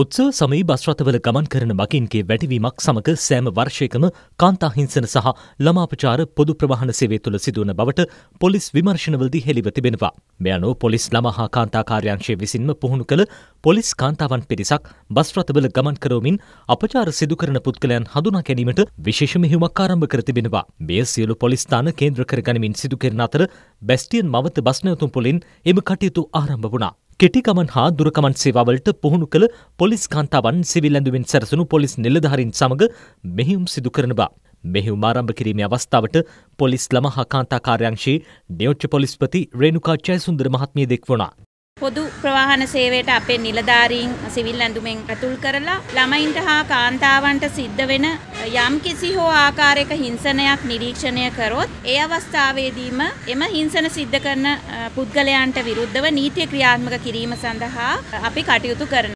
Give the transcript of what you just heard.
උත්සව සමී බස්රථවල ගමන් කරන මකින්ගේ වැටවීමක් සමඟ සෑම වර්ෂයකම කාන්තාහිංසන සහ ළමාපචාර පොදු ප්‍රවාහන සේවය තුළ සිදුවන බවට පොලිස් විමර්ශනවලදී හෙළිව තිබෙනවා. මෙ අනුව පොලිස් ළමහා කාන්තාකාර්යංශය විසින්ම පුහුණු කළ පොලිස් කාන්තාවන් පිරිසක් බස්රථවල ගමන් කරෝමින් අපචාර සිදුකරන පුද්ගලයන් හඳුනා ගැනීමට විශේෂ මෙහිමක් ආරම්භ කර තිබෙනවා. මෙය සියලු පොලිස්ථාන කේන්ද්‍ර කර ගනිමින් සිදුකරන අතර බැස්ටියන් මවත බස්නැවතුම් පොලින් එම කටයුතු ආරම්භ වුණා. කෙටිකමන් හා දුරකමන් සේවාවලට පුහුණු කළ පොලිස් කාන්තාවන් සිවිල් ඇඳුමින් සැරසුණු පොලිස් නිලධාරීන් සමග මෙහිුම් සිදු කරන බව. මෙහිුම් ආරම්භ කිරීමේ අවස්ථාවට පොලිස් ළම හා කාන්තා කාර්යංශයේ නියෝජ්‍ය පොලිස්පති රේණුකා ජයසුන්දර මහත්මිය දෙක්වුණා. පොදු ප්‍රවාහන සේවයට අපේ නිලධාරීන් සිවිල් ඇඳුමෙන් ඇතුල් කරලා ළමයින්ට හා කාන්තාවන්ට සිද්ධ වෙන යම් කිසි හෝ ආකාරයක හිංසනයක් නිරීක්ෂණය කරොත් ඒ අවස්ථාවේදීම එම හිංසන සිද්ධ කරන පුද්ගලයන්ට විරුද්ධව නීතිය ක්‍රියාත්මක කිරීම සඳහා අපි කටයුතු කරනවා